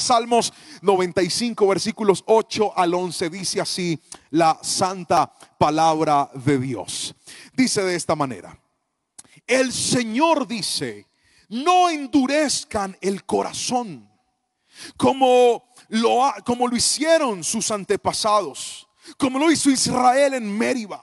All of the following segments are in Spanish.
Salmos 95, versículos 8 al 11 dice así la santa palabra de Dios. Dice de esta manera, el Señor dice, no endurezcan el corazón como lo, como lo hicieron sus antepasados, como lo hizo Israel en Meriba,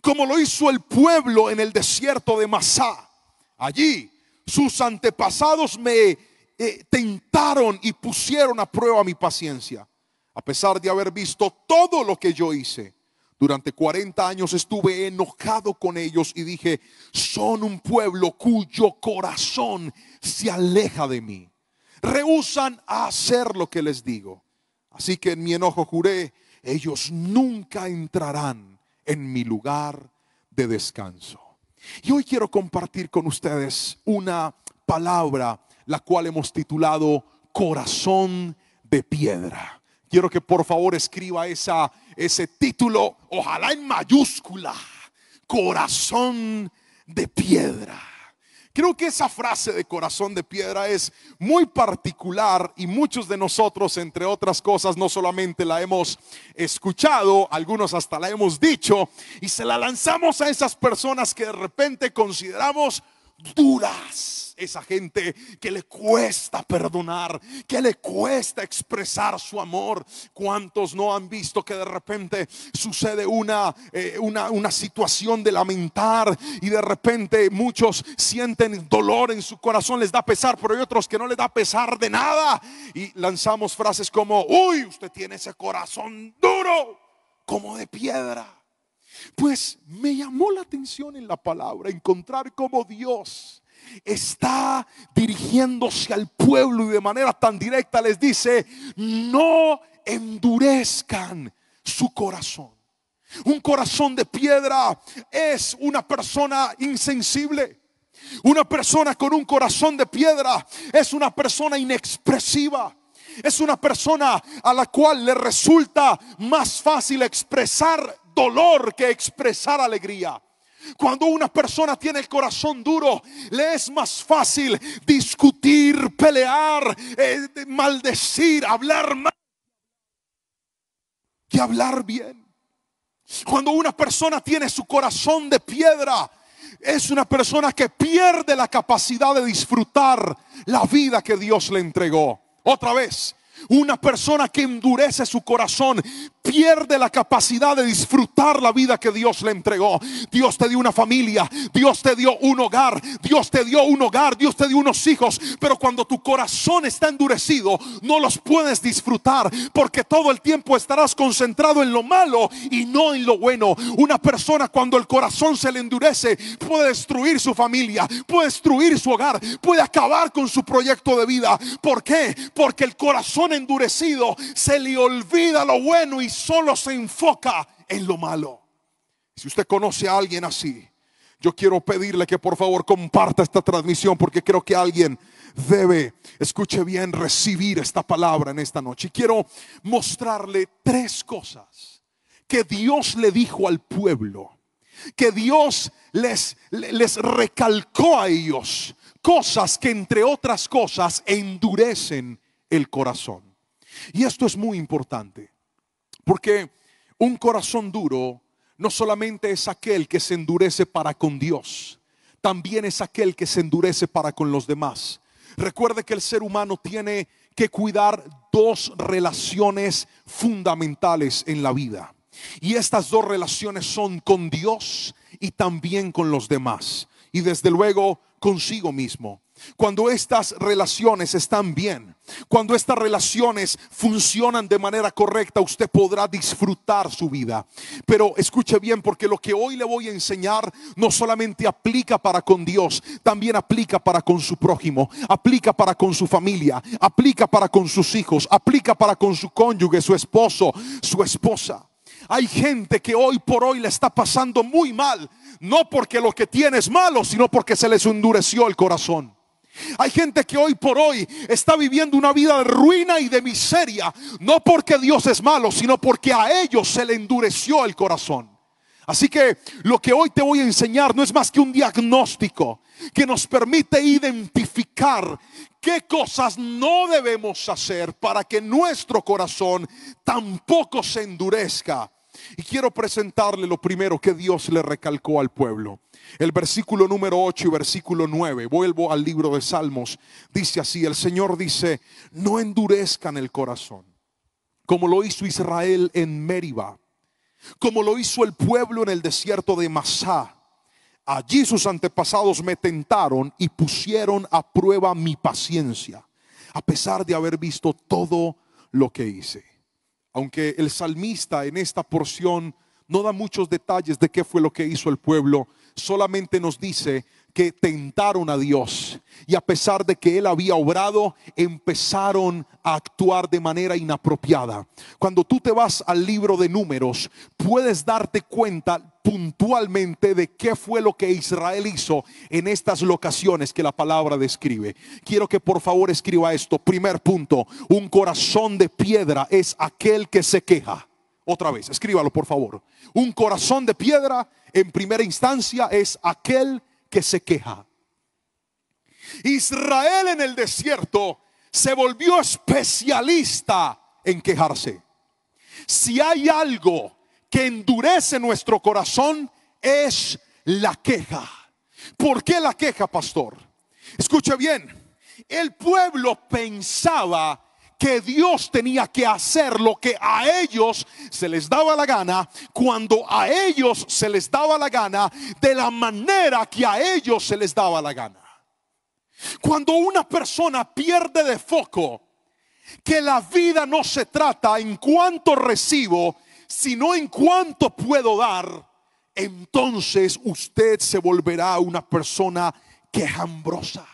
como lo hizo el pueblo en el desierto de Masá. Allí sus antepasados me eh, tentaron y pusieron a prueba mi paciencia, a pesar de haber visto todo lo que yo hice. Durante 40 años estuve enojado con ellos y dije, son un pueblo cuyo corazón se aleja de mí. Rehusan a hacer lo que les digo. Así que en mi enojo juré, ellos nunca entrarán en mi lugar de descanso. Y hoy quiero compartir con ustedes una palabra la cual hemos titulado Corazón de Piedra. Quiero que por favor escriba esa, ese título, ojalá en mayúscula, Corazón de Piedra. Creo que esa frase de corazón de piedra es muy particular y muchos de nosotros, entre otras cosas, no solamente la hemos escuchado, algunos hasta la hemos dicho y se la lanzamos a esas personas que de repente consideramos duras esa gente que le cuesta perdonar, que le cuesta expresar su amor. ¿Cuántos no han visto que de repente sucede una, eh, una, una, situación de lamentar y de repente muchos sienten dolor en su corazón, les da pesar, pero hay otros que no les da pesar de nada? Y lanzamos frases como, uy, usted tiene ese corazón duro como de piedra. Pues me llamó la atención en la palabra encontrar cómo Dios está dirigiéndose al pueblo y de manera tan directa les dice, no endurezcan su corazón. Un corazón de piedra es una persona insensible. Una persona con un corazón de piedra es una persona inexpresiva. Es una persona a la cual le resulta más fácil expresar dolor que expresar alegría. Cuando una persona tiene el corazón duro, le es más fácil discutir, pelear, eh, maldecir, hablar mal que hablar bien. Cuando una persona tiene su corazón de piedra, es una persona que pierde la capacidad de disfrutar la vida que Dios le entregó. Otra vez, una persona que endurece su corazón pierde la capacidad de disfrutar la vida que Dios le entregó. Dios te dio una familia, Dios te dio un hogar, Dios te dio un hogar, Dios te dio unos hijos, pero cuando tu corazón está endurecido, no los puedes disfrutar porque todo el tiempo estarás concentrado en lo malo y no en lo bueno. Una persona cuando el corazón se le endurece puede destruir su familia, puede destruir su hogar, puede acabar con su proyecto de vida. ¿Por qué? Porque el corazón endurecido, se le olvida lo bueno y solo se enfoca en lo malo. Si usted conoce a alguien así, yo quiero pedirle que por favor comparta esta transmisión porque creo que alguien debe, escuche bien, recibir esta palabra en esta noche. Y quiero mostrarle tres cosas que Dios le dijo al pueblo, que Dios les, les recalcó a ellos, cosas que entre otras cosas endurecen el corazón. Y esto es muy importante, porque un corazón duro no solamente es aquel que se endurece para con Dios, también es aquel que se endurece para con los demás. Recuerde que el ser humano tiene que cuidar dos relaciones fundamentales en la vida. Y estas dos relaciones son con Dios y también con los demás. Y desde luego consigo mismo. Cuando estas relaciones están bien, cuando estas relaciones funcionan de manera correcta, usted podrá disfrutar su vida. Pero escuche bien, porque lo que hoy le voy a enseñar no solamente aplica para con Dios, también aplica para con su prójimo, aplica para con su familia, aplica para con sus hijos, aplica para con su cónyuge, su esposo, su esposa. Hay gente que hoy por hoy le está pasando muy mal, no porque lo que tiene es malo, sino porque se les endureció el corazón. Hay gente que hoy por hoy está viviendo una vida de ruina y de miseria, no porque Dios es malo, sino porque a ellos se le endureció el corazón. Así que lo que hoy te voy a enseñar no es más que un diagnóstico que nos permite identificar qué cosas no debemos hacer para que nuestro corazón tampoco se endurezca y quiero presentarle lo primero que Dios le recalcó al pueblo. El versículo número 8 y versículo 9, vuelvo al libro de Salmos, dice así, el Señor dice, no endurezcan el corazón, como lo hizo Israel en Meriba, como lo hizo el pueblo en el desierto de Masá. Allí sus antepasados me tentaron y pusieron a prueba mi paciencia, a pesar de haber visto todo lo que hice. Aunque el salmista en esta porción no da muchos detalles de qué fue lo que hizo el pueblo, solamente nos dice que tentaron a Dios y a pesar de que él había obrado, empezaron a actuar de manera inapropiada. Cuando tú te vas al libro de números, puedes darte cuenta puntualmente de qué fue lo que Israel hizo en estas locaciones que la palabra describe. Quiero que por favor escriba esto. Primer punto, un corazón de piedra es aquel que se queja. Otra vez, escríbalo por favor. Un corazón de piedra en primera instancia es aquel que se queja. Israel en el desierto se volvió especialista en quejarse. Si hay algo que endurece nuestro corazón es la queja. ¿Por qué la queja, pastor? Escucha bien, el pueblo pensaba que Dios tenía que hacer lo que a ellos se les daba la gana, cuando a ellos se les daba la gana, de la manera que a ellos se les daba la gana. Cuando una persona pierde de foco que la vida no se trata en cuanto recibo, si no en cuanto puedo dar, entonces usted se volverá una persona quejambrosa.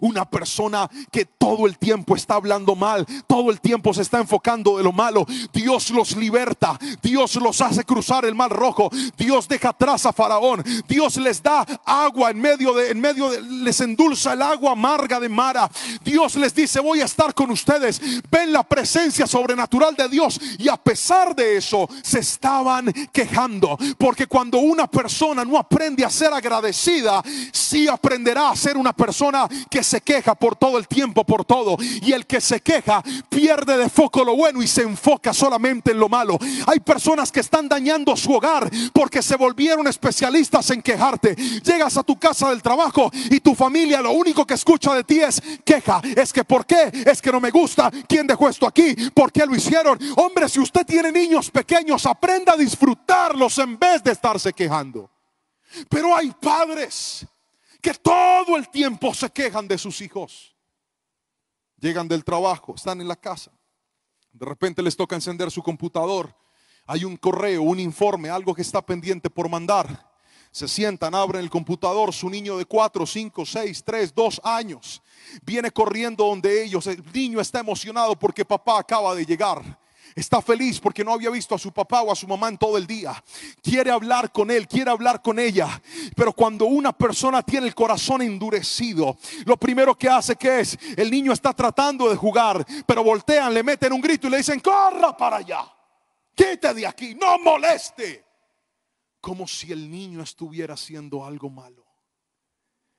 Una persona que todo el tiempo está hablando mal, todo el tiempo se está enfocando de lo malo. Dios los liberta, Dios los hace cruzar el mar rojo, Dios deja atrás a Faraón, Dios les da agua en medio de, en medio de, les endulza el agua amarga de Mara. Dios les dice, voy a estar con ustedes. Ven la presencia sobrenatural de Dios y a pesar de eso se estaban quejando, porque cuando una persona no aprende a ser agradecida, sí aprenderá a ser una persona que se queja por todo el tiempo, por todo. Y el que se queja pierde de foco lo bueno y se enfoca solamente en lo malo. Hay personas que están dañando su hogar porque se volvieron especialistas en quejarte. Llegas a tu casa del trabajo y tu familia lo único que escucha de ti es queja. Es que ¿por qué? Es que no me gusta. ¿Quién dejó esto aquí? ¿Por qué lo hicieron? Hombre, si usted tiene niños pequeños, aprenda a disfrutarlos en vez de estarse quejando. Pero hay padres que todo el tiempo se quejan de sus hijos. Llegan del trabajo, están en la casa. De repente les toca encender su computador. Hay un correo, un informe, algo que está pendiente por mandar. Se sientan, abren el computador, su niño de 4, 5, 6, 3, 2 años viene corriendo donde ellos. El niño está emocionado porque papá acaba de llegar. Está feliz porque no había visto a su papá o a su mamá en todo el día. Quiere hablar con él, quiere hablar con ella. Pero cuando una persona tiene el corazón endurecido, lo primero que hace que es, el niño está tratando de jugar, pero voltean, le meten un grito y le dicen, corra para allá. Quítate de aquí, no moleste. Como si el niño estuviera haciendo algo malo.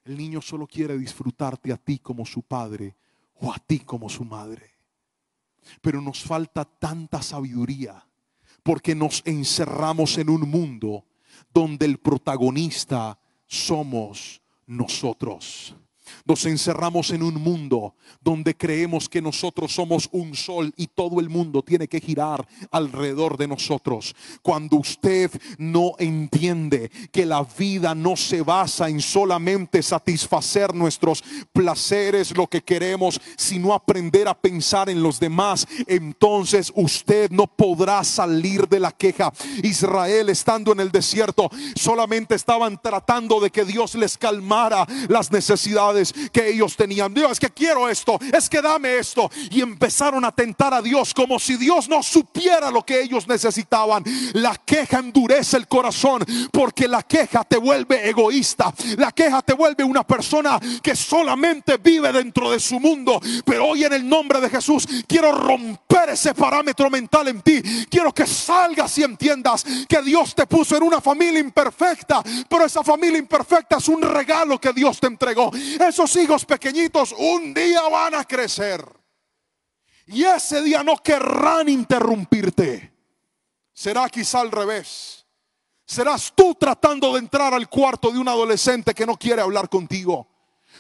El niño solo quiere disfrutarte a ti como su padre o a ti como su madre. Pero nos falta tanta sabiduría porque nos encerramos en un mundo donde el protagonista somos nosotros. Nos encerramos en un mundo donde creemos que nosotros somos un sol y todo el mundo tiene que girar alrededor de nosotros. Cuando usted no entiende que la vida no se basa en solamente satisfacer nuestros placeres, lo que queremos, sino aprender a pensar en los demás, entonces usted no podrá salir de la queja. Israel estando en el desierto solamente estaban tratando de que Dios les calmara las necesidades que ellos tenían. Dios, es que quiero esto, es que dame esto. Y empezaron a tentar a Dios como si Dios no supiera lo que ellos necesitaban. La queja endurece el corazón porque la queja te vuelve egoísta. La queja te vuelve una persona que solamente vive dentro de su mundo. Pero hoy en el nombre de Jesús quiero romper ese parámetro mental en ti. Quiero que salgas y entiendas que Dios te puso en una familia imperfecta. Pero esa familia imperfecta es un regalo que Dios te entregó. Esos hijos pequeñitos un día van a crecer. Y ese día no querrán interrumpirte. Será quizá al revés. Serás tú tratando de entrar al cuarto de un adolescente que no quiere hablar contigo.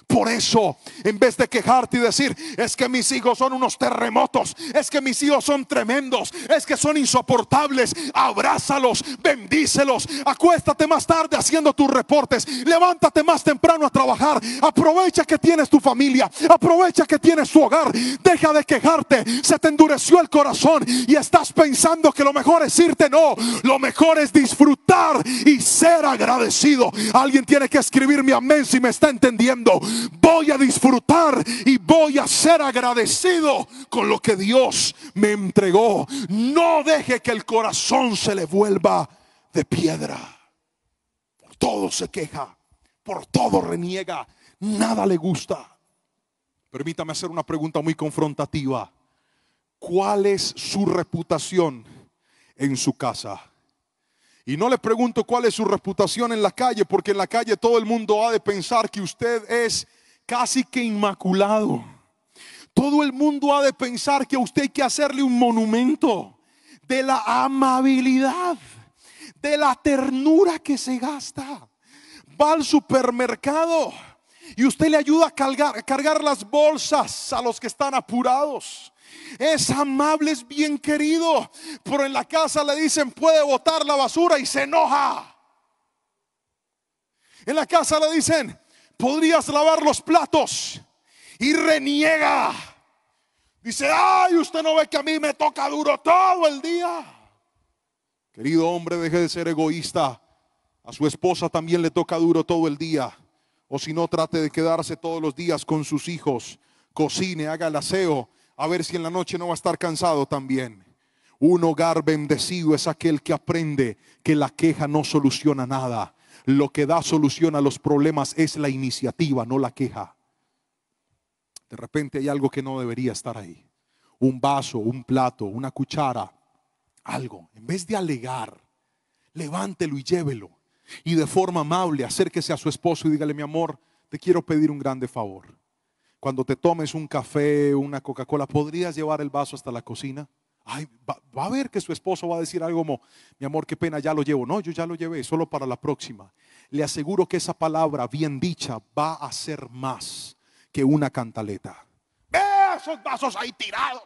Por eso, en vez de quejarte y decir, es que mis hijos son unos terremotos, es que mis hijos son tremendos, es que son insoportables, abrázalos, bendícelos, acuéstate más tarde haciendo tus reportes, levántate más temprano a trabajar, aprovecha que tienes tu familia, aprovecha que tienes tu hogar, deja de quejarte, se te endureció el corazón y estás pensando que lo mejor es irte, no, lo mejor es disfrutar y ser agradecido. Alguien tiene que escribirme amén si me está entendiendo voy a disfrutar y voy a ser agradecido con lo que Dios me entregó. No deje que el corazón se le vuelva de piedra. Por todo se queja, por todo reniega, nada le gusta. Permítame hacer una pregunta muy confrontativa. ¿Cuál es su reputación en su casa? Y no le pregunto cuál es su reputación en la calle, porque en la calle todo el mundo ha de pensar que usted es casi que inmaculado. Todo el mundo ha de pensar que a usted hay que hacerle un monumento de la amabilidad, de la ternura que se gasta. Va al supermercado y usted le ayuda a cargar, a cargar las bolsas a los que están apurados. Es amable, es bien querido. Pero en la casa le dicen puede botar la basura y se enoja. En la casa le dicen podrías lavar los platos y reniega. Dice, ay, usted no ve que a mí me toca duro todo el día. Querido hombre, deje de ser egoísta. A su esposa también le toca duro todo el día. O si no, trate de quedarse todos los días con sus hijos. Cocine, haga el aseo a ver si en la noche no va a estar cansado también. Un hogar bendecido es aquel que aprende que la queja no soluciona nada. Lo que da solución a los problemas es la iniciativa, no la queja. De repente hay algo que no debería estar ahí. Un vaso, un plato, una cuchara, algo. En vez de alegar, levántelo y llévelo. Y de forma amable acérquese a su esposo y dígale, mi amor, te quiero pedir un grande favor cuando te tomes un café, una Coca-Cola, podrías llevar el vaso hasta la cocina. Ay, va, a ver que su esposo va a decir algo como, mi amor, qué pena, ya lo llevo. No, yo ya lo llevé, solo para la próxima. Le aseguro que esa palabra bien dicha va a ser más que una cantaleta. Ve esos vasos ahí tirados.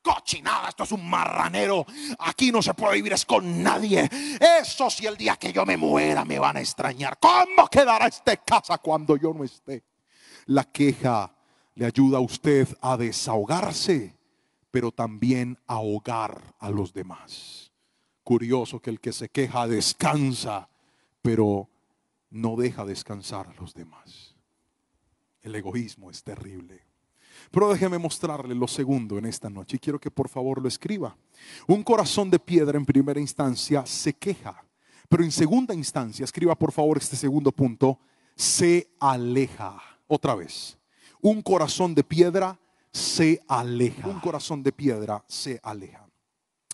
Cochinada, esto es un marranero. Aquí no se puede vivir es con nadie. Eso si el día que yo me muera me van a extrañar. ¿Cómo quedará esta casa cuando yo no esté? La queja le ayuda a usted a desahogarse, pero también a ahogar a los demás. Curioso que el que se queja descansa, pero no deja descansar a los demás. El egoísmo es terrible. Pero déjeme mostrarle lo segundo en esta noche y quiero que por favor lo escriba. Un corazón de piedra en primera instancia se queja, pero en segunda instancia, escriba por favor este segundo punto, se aleja. Otra vez, un corazón de piedra se aleja. Un corazón de piedra se aleja.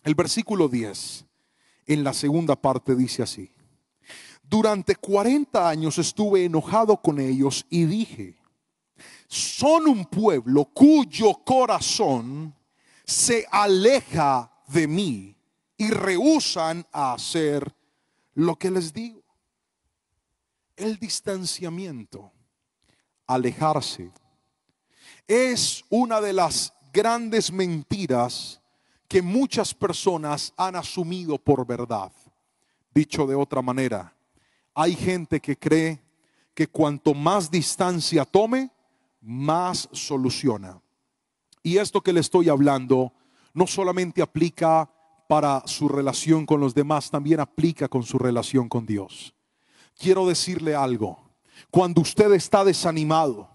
El versículo 10, en la segunda parte, dice así. Durante 40 años estuve enojado con ellos y dije, son un pueblo cuyo corazón se aleja de mí y rehúsan a hacer lo que les digo. El distanciamiento, alejarse, es una de las grandes mentiras que muchas personas han asumido por verdad. Dicho de otra manera, hay gente que cree que cuanto más distancia tome, más soluciona. Y esto que le estoy hablando no solamente aplica para su relación con los demás, también aplica con su relación con Dios. Quiero decirle algo. Cuando usted está desanimado,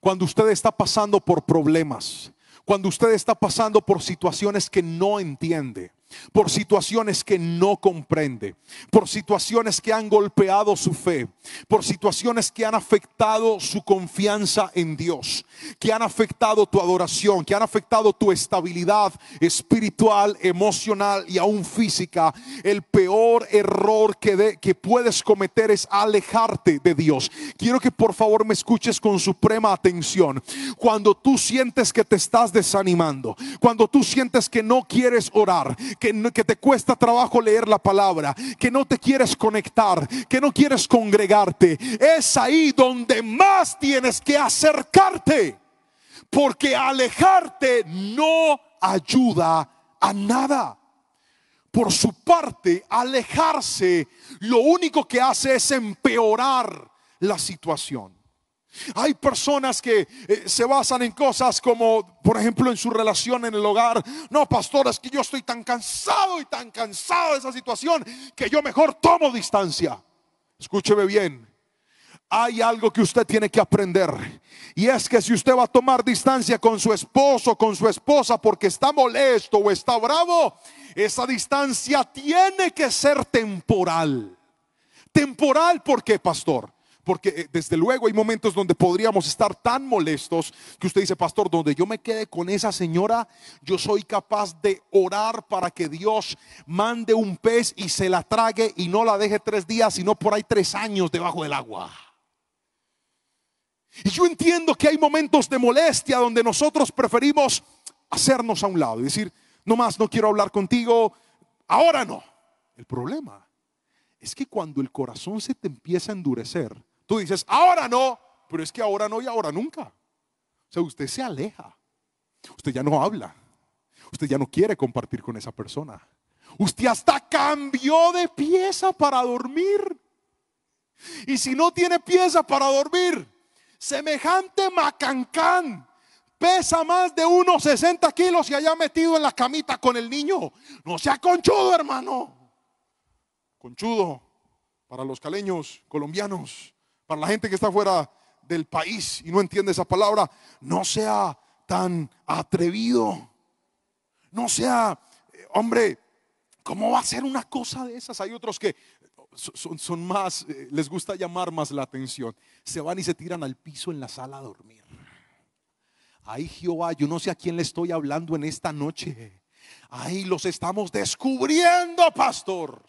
cuando usted está pasando por problemas, cuando usted está pasando por situaciones que no entiende, por situaciones que no comprende, por situaciones que han golpeado su fe, por situaciones que han afectado su confianza en Dios, que han afectado tu adoración, que han afectado tu estabilidad espiritual, emocional y aún física. El peor error que, que puedes cometer es alejarte de Dios. Quiero que por favor me escuches con suprema atención. Cuando tú sientes que te estás desanimando, cuando tú sientes que no quieres orar, que, te cuesta trabajo leer la palabra, que no te quieres conectar, que no quieres congregarte, es ahí donde más tienes que acercarte. Porque alejarte no ayuda a nada. Por su parte, alejarse lo único que hace es empeorar la situación. Hay personas que eh, se basan en cosas como, por ejemplo, en su relación en el hogar. No, pastor, es que yo estoy tan cansado y tan cansado de esa situación que yo mejor tomo distancia. Escúcheme bien. Hay algo que usted tiene que aprender. Y es que si usted va a tomar distancia con su esposo, con su esposa, porque está molesto o está bravo, esa distancia tiene que ser temporal. Temporal, ¿por qué, pastor? Porque eh, desde luego hay momentos donde podríamos estar tan molestos que usted dice, pastor, donde yo me quede con esa señora, yo soy capaz de orar para que Dios mande un pez y se la trague y no la deje tres días, sino por ahí tres años debajo del agua. Y yo entiendo que hay momentos de molestia donde nosotros preferimos hacernos a un lado y decir, no más, no quiero hablar contigo, ahora no. El problema es que cuando el corazón se te empieza a endurecer, Tú dices, ahora no, pero es que ahora no y ahora nunca. O sea, usted se aleja. Usted ya no habla. Usted ya no quiere compartir con esa persona. Usted hasta cambió de pieza para dormir. Y si no tiene pieza para dormir, semejante macancán pesa más de unos 60 kilos y haya metido en la camita con el niño. No sea conchudo, hermano. Conchudo para los caleños colombianos. Para la gente que está fuera del país y no entiende esa palabra, no sea tan atrevido. No sea, eh, hombre, ¿cómo va a ser una cosa de esas? Hay otros que son, más, eh, les gusta llamar más la atención. Se van y se tiran al piso en la sala a dormir. Ay Jehová, yo no sé a quién le estoy hablando en esta noche. Ay los estamos descubriendo, pastor.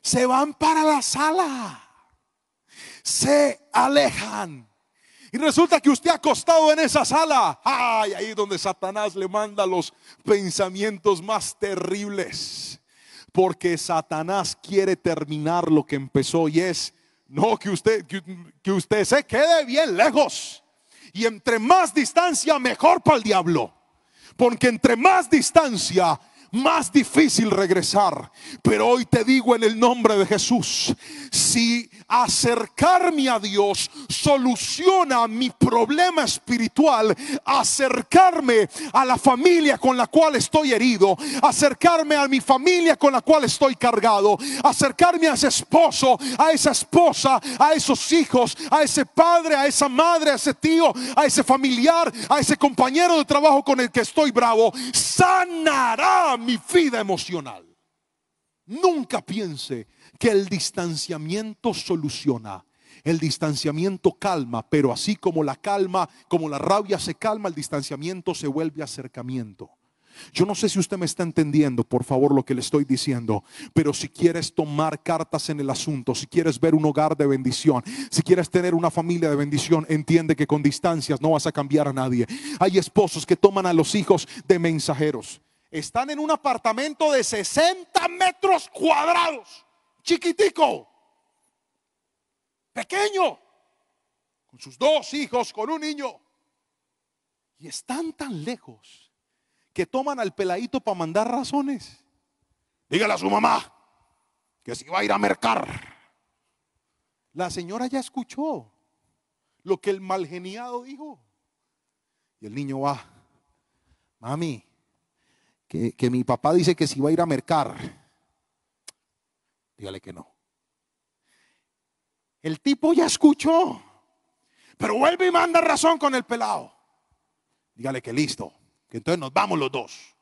Se van para la sala se alejan. Y resulta que usted acostado en esa sala, ay, ahí donde Satanás le manda los pensamientos más terribles. Porque Satanás quiere terminar lo que empezó y es, no, que usted, que, que usted se quede bien lejos. Y entre más distancia, mejor para el diablo. Porque entre más distancia, más difícil regresar. Pero hoy te digo en el nombre de Jesús, si acercarme a Dios soluciona mi problema espiritual, acercarme a la familia con la cual estoy herido, acercarme a mi familia con la cual estoy cargado, acercarme a ese esposo, a esa esposa, a esos hijos, a ese padre, a esa madre, a ese tío, a ese familiar, a ese compañero de trabajo con el que estoy bravo, sanará mi vida emocional. Nunca piense que el distanciamiento soluciona. El distanciamiento calma, pero así como la calma, como la rabia se calma, el distanciamiento se vuelve acercamiento. Yo no sé si usted me está entendiendo, por favor, lo que le estoy diciendo, pero si quieres tomar cartas en el asunto, si quieres ver un hogar de bendición, si quieres tener una familia de bendición, entiende que con distancias no vas a cambiar a nadie. Hay esposos que toman a los hijos de mensajeros. Están en un apartamento de 60 metros cuadrados chiquitico, pequeño, con sus dos hijos, con un niño. Y están tan lejos que toman al peladito para mandar razones. Dígale a su mamá que si va a ir a mercar. La señora ya escuchó lo que el malgeniado dijo. Y el niño va, mami, que, que mi papá dice que si va a ir a mercar. Dígale que no. El tipo ya escuchó, pero vuelve y manda razón con el pelado. Dígale que listo, que entonces nos vamos los dos.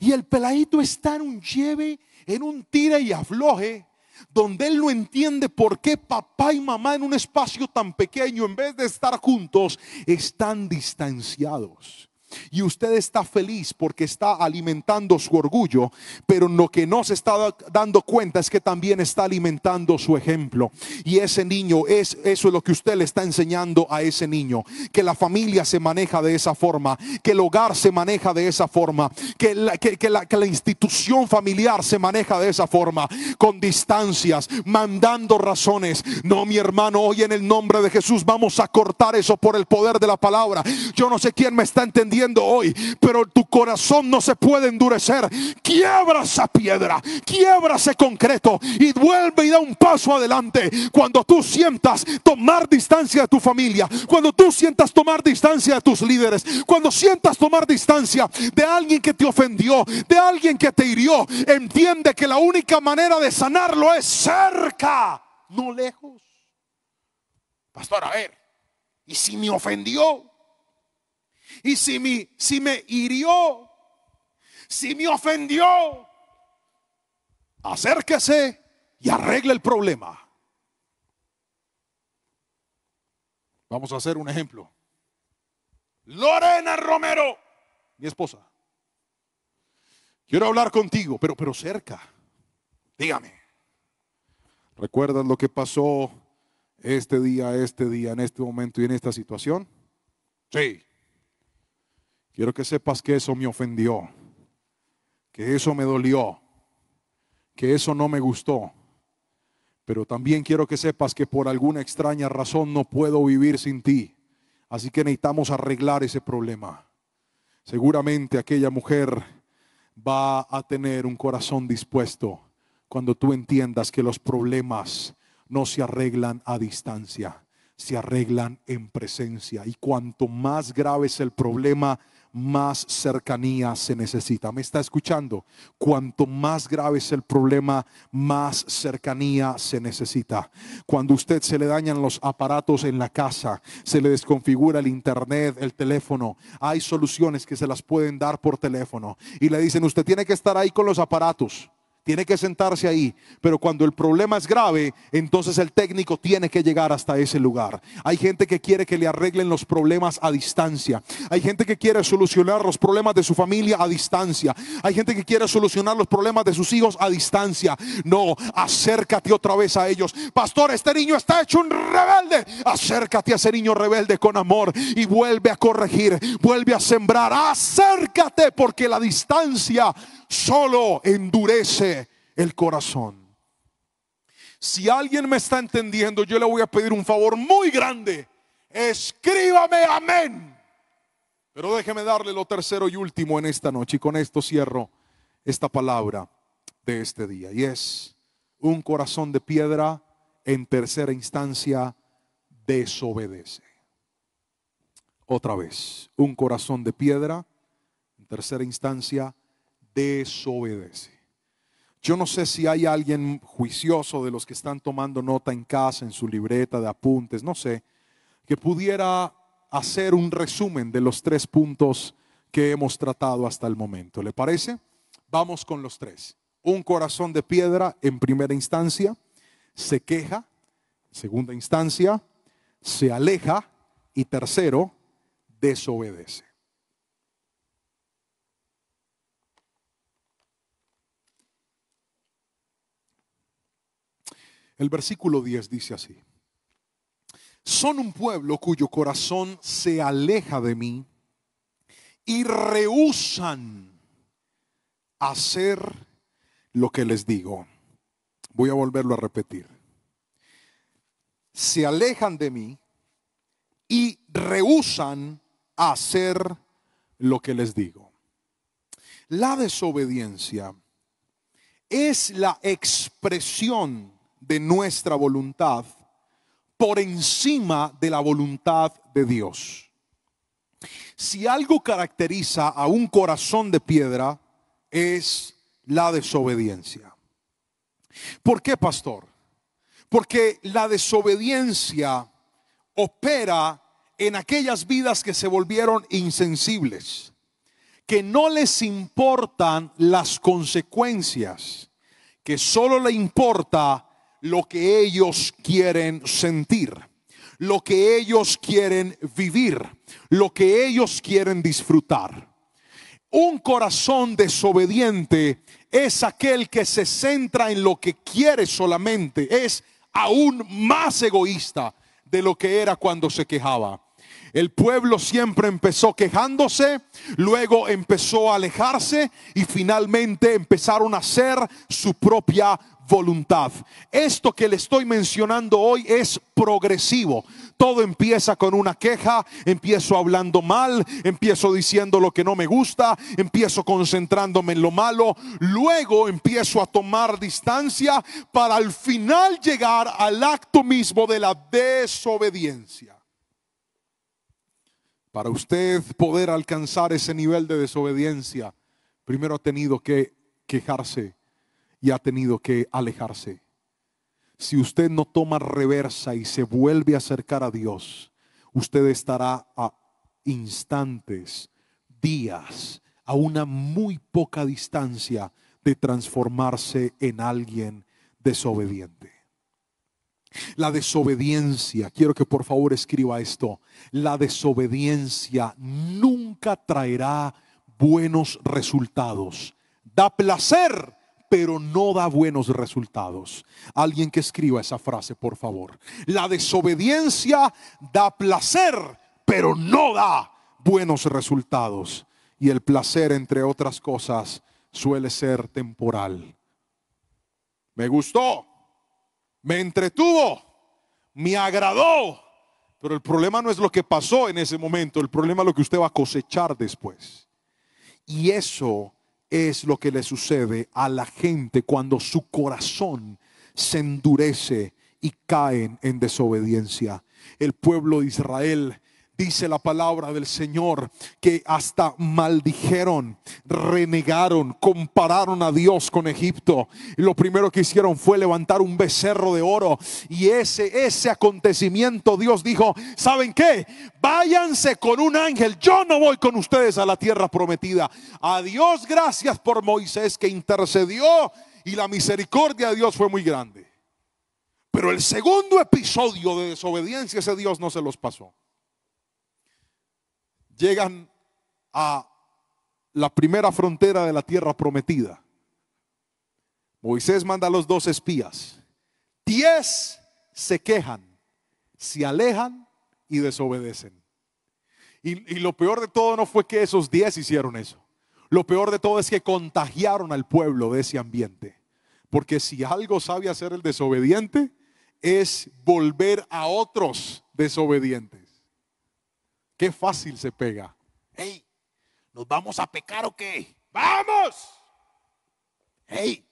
Y el peladito está en un lleve, en un tira y afloje, donde él no entiende por qué papá y mamá en un espacio tan pequeño, en vez de estar juntos, están distanciados y usted está feliz porque está alimentando su orgullo, pero lo que no se está dando cuenta es que también está alimentando su ejemplo. Y ese niño, es, eso es lo que usted le está enseñando a ese niño, que la familia se maneja de esa forma, que el hogar se maneja de esa forma, que la, que la institución familiar se maneja de esa forma, con distancias, mandando razones. No, mi hermano, hoy en el nombre de Jesús vamos a cortar eso por el poder de la palabra. Yo no sé quién me está entendiendo hoy, pero tu corazón no se puede endurecer. Quiebra esa piedra, quiebra ese concreto y vuelve y da un paso adelante. Cuando tú sientas tomar distancia de tu familia, cuando tú sientas tomar distancia de tus líderes, cuando sientas tomar distancia de alguien que te ofendió, de alguien que te hirió, entiende que la única manera de sanarlo es cerca, no lejos. Pastor, a ver, ¿y si me ofendió? Y si me, si me hirió, si me ofendió, acérquese y arregle el problema. Vamos a hacer un ejemplo. Lorena Romero, mi esposa. Quiero hablar contigo, pero, pero cerca. Dígame. ¿Recuerdas lo que pasó este día, este día, en este momento y en esta situación? Sí. Quiero que sepas que eso me ofendió, que eso me dolió, que eso no me gustó. Pero también quiero que sepas que por alguna extraña razón no puedo vivir sin ti. Así que necesitamos arreglar ese problema. Seguramente aquella mujer va a tener un corazón dispuesto cuando tú entiendas que los problemas no se arreglan a distancia, se arreglan en presencia. Y cuanto más grave es el problema, más cercanía se necesita. ¿Me está escuchando? Cuanto más grave es el problema, más cercanía se necesita. Cuando usted se le dañan los aparatos en la casa, se le desconfigura el internet, el teléfono, hay soluciones que se las pueden dar por teléfono. Y le dicen, usted tiene que estar ahí con los aparatos tiene que sentarse ahí. Pero cuando el problema es grave, entonces el técnico tiene que llegar hasta ese lugar. Hay gente que quiere que le arreglen los problemas a distancia. Hay gente que quiere solucionar los problemas de su familia a distancia. Hay gente que quiere solucionar los problemas de sus hijos a distancia. No, acércate otra vez a ellos. Pastor, este niño está hecho un rebelde. Acércate a ese niño rebelde con amor y vuelve a corregir, vuelve a sembrar. Acércate porque la distancia solo endurece el corazón. Si alguien me está entendiendo, yo le voy a pedir un favor muy grande. Escríbame amén. Pero déjeme darle lo tercero y último en esta noche. Y con esto cierro esta palabra de este día. Y es un corazón de piedra en tercera instancia desobedece. Otra vez, un corazón de piedra en tercera instancia desobedece. Yo no sé si hay alguien juicioso de los que están tomando nota en casa, en su libreta de apuntes, no sé, que pudiera hacer un resumen de los tres puntos que hemos tratado hasta el momento. ¿Le parece? Vamos con los tres. Un corazón de piedra en primera instancia, se queja, segunda instancia, se aleja y tercero, desobedece. El versículo 10 dice así. Son un pueblo cuyo corazón se aleja de mí y rehusan hacer lo que les digo. Voy a volverlo a repetir. Se alejan de mí y rehusan hacer lo que les digo. La desobediencia es la expresión de nuestra voluntad por encima de la voluntad de Dios. Si algo caracteriza a un corazón de piedra es la desobediencia. ¿Por qué, pastor? Porque la desobediencia opera en aquellas vidas que se volvieron insensibles, que no les importan las consecuencias, que solo le importa lo que ellos quieren sentir, lo que ellos quieren vivir, lo que ellos quieren disfrutar. Un corazón desobediente es aquel que se centra en lo que quiere solamente, es aún más egoísta de lo que era cuando se quejaba. El pueblo siempre empezó quejándose, luego empezó a alejarse y finalmente empezaron a hacer su propia voluntad. Esto que le estoy mencionando hoy es progresivo. Todo empieza con una queja, empiezo hablando mal, empiezo diciendo lo que no me gusta, empiezo concentrándome en lo malo, luego empiezo a tomar distancia para al final llegar al acto mismo de la desobediencia. Para usted poder alcanzar ese nivel de desobediencia, primero ha tenido que quejarse y ha tenido que alejarse. Si usted no toma reversa y se vuelve a acercar a Dios, usted estará a instantes, días, a una muy poca distancia de transformarse en alguien desobediente. La desobediencia, quiero que por favor escriba esto, la desobediencia nunca traerá buenos resultados. Da placer, pero no da buenos resultados. Alguien que escriba esa frase, por favor. La desobediencia da placer, pero no da buenos resultados. Y el placer, entre otras cosas, suele ser temporal. Me gustó, me entretuvo, me agradó, pero el problema no es lo que pasó en ese momento, el problema es lo que usted va a cosechar después. Y eso es lo que le sucede a la gente cuando su corazón se endurece y caen en desobediencia. El pueblo de Israel Dice la palabra del Señor que hasta maldijeron, renegaron, compararon a Dios con Egipto. Y lo primero que hicieron fue levantar un becerro de oro. Y ese, ese acontecimiento Dios dijo, ¿saben qué? Váyanse con un ángel. Yo no voy con ustedes a la tierra prometida. A Dios gracias por Moisés que intercedió y la misericordia de Dios fue muy grande. Pero el segundo episodio de desobediencia ese Dios no se los pasó llegan a la primera frontera de la tierra prometida. Moisés manda a los dos espías. Diez se quejan, se alejan y desobedecen. Y, lo peor de todo no fue que esos diez hicieron eso. Lo peor de todo es que contagiaron al pueblo de ese ambiente. Porque si algo sabe hacer el desobediente, es volver a otros desobedientes. Qué fácil se pega. ¡Hey! ¿Nos vamos a pecar o qué? ¡Vamos! ¡Hey!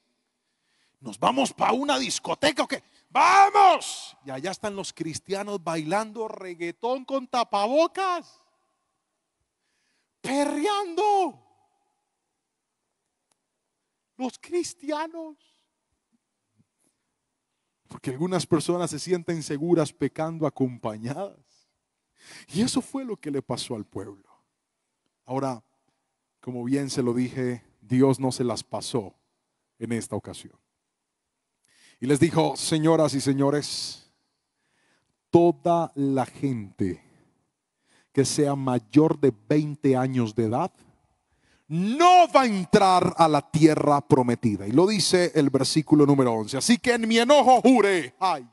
¿Nos vamos para una discoteca o qué? ¡Vamos! Y allá están los cristianos bailando reggaetón con tapabocas. Perreando. Los cristianos. Porque algunas personas se sienten seguras pecando acompañadas. Y eso fue lo que le pasó al pueblo. Ahora, como bien se lo dije, Dios no se las pasó en esta ocasión. Y les dijo, señoras y señores, toda la gente que sea mayor de 20 años de edad, no va a entrar a la tierra prometida. Y lo dice el versículo número 11. Así que en mi enojo juré, ay,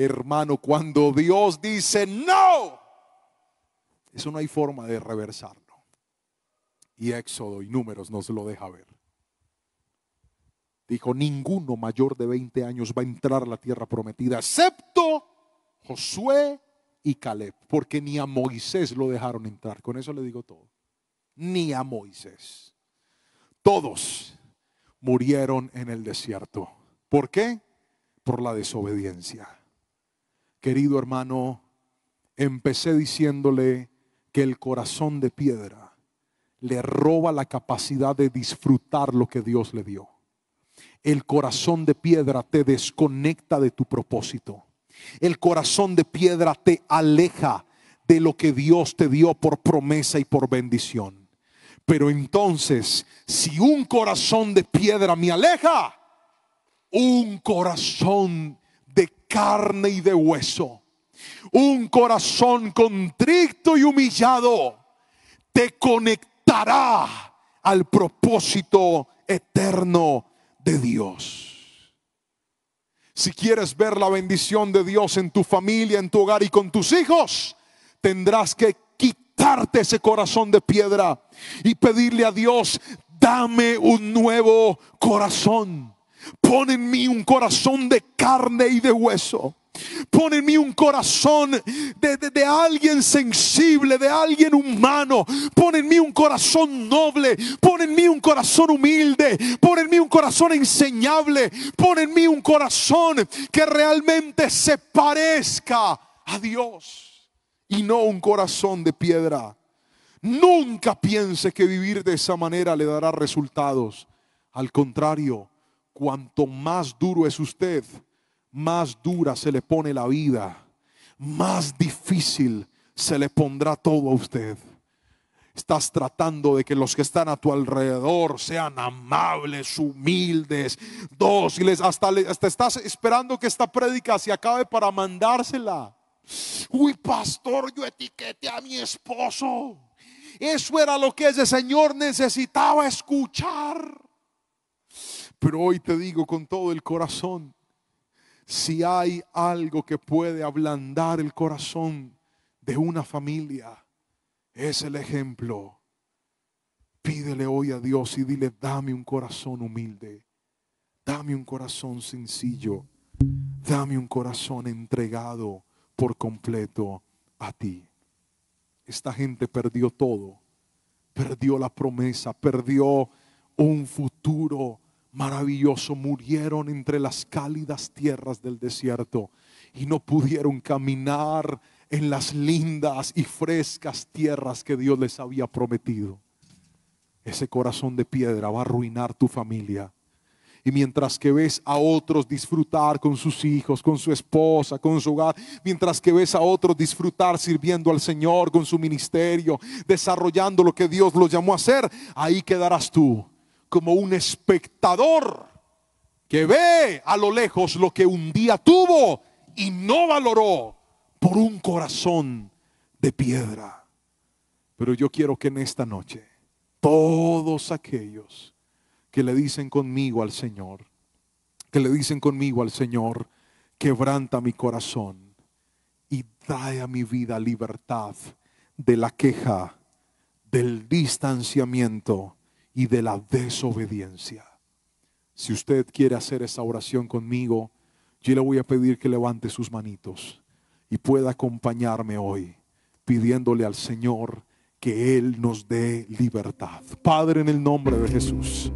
Hermano, cuando Dios dice no, eso no hay forma de reversarlo. Y Éxodo y números nos lo deja ver. Dijo, ninguno mayor de 20 años va a entrar a la tierra prometida, excepto Josué y Caleb, porque ni a Moisés lo dejaron entrar. Con eso le digo todo. Ni a Moisés. Todos murieron en el desierto. ¿Por qué? Por la desobediencia. Querido hermano, empecé diciéndole que el corazón de piedra le roba la capacidad de disfrutar lo que Dios le dio. El corazón de piedra te desconecta de tu propósito. El corazón de piedra te aleja de lo que Dios te dio por promesa y por bendición. Pero entonces, si un corazón de piedra me aleja, un corazón carne y de hueso. Un corazón contrito y humillado te conectará al propósito eterno de Dios. Si quieres ver la bendición de Dios en tu familia, en tu hogar y con tus hijos, tendrás que quitarte ese corazón de piedra y pedirle a Dios, dame un nuevo corazón pon en mí un corazón de carne y de hueso. Pon en mí un corazón de, alguien sensible, de alguien humano. Pon en mí un corazón noble. Pon en mí un corazón humilde. Pon en mí un corazón enseñable. Pon en mí un corazón que realmente se parezca a Dios y no un corazón de piedra. Nunca piense que vivir de esa manera le dará resultados. Al contrario, Cuanto más duro es usted, más dura se le pone la vida, más difícil se le pondrá todo a usted. Estás tratando de que los que están a tu alrededor sean amables, humildes, dóciles. Hasta, hasta estás esperando que esta prédica se acabe para mandársela. Uy, pastor, yo etiquete a mi esposo. Eso era lo que ese señor necesitaba escuchar. Pero hoy te digo con todo el corazón, si hay algo que puede ablandar el corazón de una familia, es el ejemplo. Pídele hoy a Dios y dile, dame un corazón humilde, dame un corazón sencillo, dame un corazón entregado por completo a ti. Esta gente perdió todo, perdió la promesa, perdió un futuro maravilloso, murieron entre las cálidas tierras del desierto y no pudieron caminar en las lindas y frescas tierras que Dios les había prometido. Ese corazón de piedra va a arruinar tu familia. Y mientras que ves a otros disfrutar con sus hijos, con su esposa, con su hogar, mientras que ves a otros disfrutar sirviendo al Señor con su ministerio, desarrollando lo que Dios los llamó a hacer, ahí quedarás tú como un espectador que ve a lo lejos lo que un día tuvo y no valoró por un corazón de piedra. Pero yo quiero que en esta noche todos aquellos que le dicen conmigo al Señor, que le dicen conmigo al Señor, quebranta mi corazón y trae a mi vida libertad de la queja, del distanciamiento y de la desobediencia. Si usted quiere hacer esa oración conmigo, yo le voy a pedir que levante sus manitos y pueda acompañarme hoy pidiéndole al Señor que Él nos dé libertad. Padre, en el nombre de Jesús.